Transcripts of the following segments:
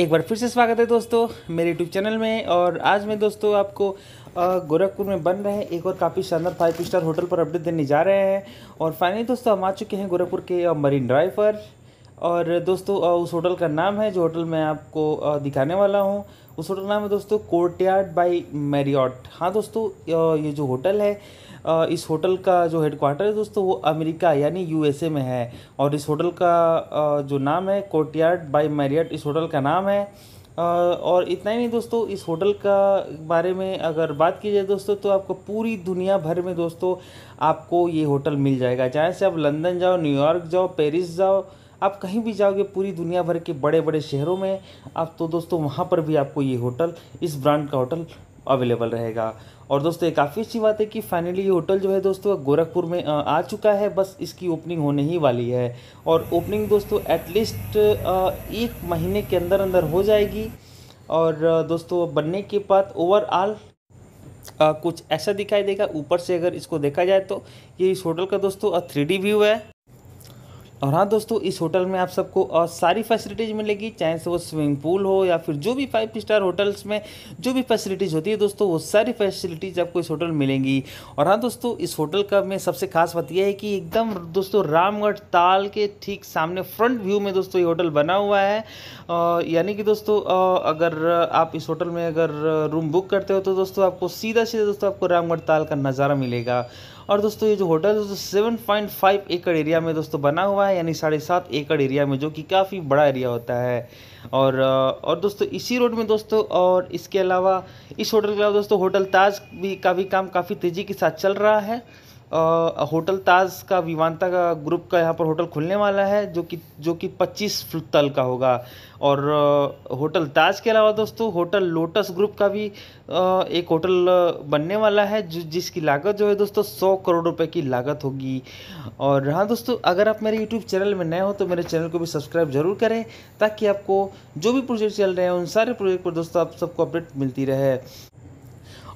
एक बार फिर से स्वागत है दोस्तों मेरे यूट्यूब चैनल में और आज मैं दोस्तों आपको गोरखपुर में बन रहे एक और काफ़ी शानदार फाइव स्टार होटल पर अपडेट देने जा रहे हैं और फाइनली दोस्तों हम आ चुके हैं गोरखपुर के मरीन ड्राइव पर और दोस्तों उस होटल का नाम है जो होटल मैं आपको दिखाने वाला हूँ उस होटल का नाम है दोस्तों कोर्टयार्ड बाई मैरियट हाँ दोस्तों ये जो होटल है इस होटल का जो हेडक्वार्टर है दोस्तों वो अमेरिका यानी यूएसए में है और इस होटल का जो नाम है कोर्टयार्ड बाई मैरियट इस होटल का नाम है और इतना ही नहीं दोस्तों इस होटल का बारे में अगर बात की जाए दोस्तों तो आपको पूरी दुनिया भर में दोस्तों आपको ये होटल मिल जाएगा चाहे से आप लंदन जाओ न्यूयॉर्क जाओ पेरिस जाओ आप कहीं भी जाओगे पूरी दुनिया भर के बड़े बड़े शहरों में आप तो दोस्तों वहाँ पर भी आपको ये होटल इस ब्रांड का होटल अवेलेबल रहेगा और दोस्तों एक काफ़ी अच्छी बात है कि फाइनली ये होटल जो है दोस्तों गोरखपुर में आ चुका है बस इसकी ओपनिंग होने ही वाली है और ओपनिंग दोस्तों एटलीस्ट एक महीने के अंदर अंदर हो जाएगी और दोस्तों बनने के बाद ओवरऑल कुछ ऐसा दिखाई देगा ऊपर से अगर इसको देखा जाए तो ये इस होटल का दोस्तों थ्री व्यू है और हाँ दोस्तों इस होटल में आप सबको और सारी फैसिलिटीज़ मिलेगी चाहे से वो स्विमिंग पूल हो या फिर जो भी फाइव स्टार होटल्स में जो भी फैसिलिटीज़ होती है दोस्तों वो सारी फैसिलिटीज़ आपको इस होटल मिलेंगी और हाँ दोस्तों इस होटल का में सबसे खास बात यह है कि एकदम दोस्तों रामगढ़ ताल के ठीक सामने फ्रंट व्यू में दोस्तों ये होटल बना हुआ है यानी कि दोस्तों अगर आप इस होटल में अगर रूम बुक करते हो तो दोस्तों आपको सीधा सीधा दोस्तों आपको रामगढ़ ताल का नज़ारा मिलेगा और दोस्तों ये जो होटल है दोस्तों सेवन पॉइंट फाइव एकड़ एरिया में दोस्तों बना हुआ हुआ है यानी साढ़े सात एकड़ एरिया में जो कि काफ़ी बड़ा एरिया होता है और और दोस्तों इसी रोड में दोस्तों और इसके अलावा इस होटल के अलावा दोस्तों होटल ताज भी का भी काम काफ़ी तेज़ी के साथ चल रहा है होटल ताज का विवानता का ग्रुप का यहाँ पर होटल खुलने वाला है जो कि जो कि 25 तल का होगा और होटल ताज के अलावा दोस्तों होटल लोटस ग्रुप का भी एक होटल बनने वाला है जो जिसकी लागत जो है दोस्तों 100 करोड़ रुपए की लागत होगी और हाँ दोस्तों अगर आप मेरे यूट्यूब चैनल में नए हो तो मेरे चैनल को भी सब्सक्राइब जरूर करें ताकि आपको जो भी प्रोजेक्ट चल रहे हैं उन सारे प्रोजेक्ट पर दोस्तों आप सबको अपडेट मिलती रहे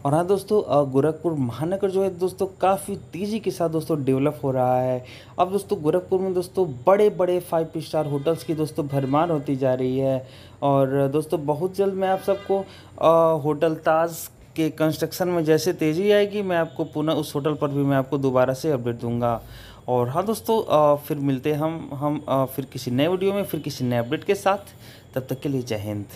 और हाँ दोस्तों गोरखपुर महानगर जो है दोस्तों काफ़ी तेज़ी के साथ दोस्तों डेवलप हो रहा है अब दोस्तों गोरखपुर में दोस्तों बड़े बड़े फाइव स्टार होटल्स की दोस्तों भरमार होती जा रही है और दोस्तों बहुत जल्द मैं आप सबको होटल ताज के कंस्ट्रक्शन में जैसे तेज़ी आएगी मैं आपको पुनः उस होटल पर भी मैं आपको दोबारा से अपडेट दूंगा और हाँ दोस्तों फिर मिलते हम हम फिर किसी नए वीडियो में फिर किसी नए अपडेट के साथ तब तक के लिए जय हिंद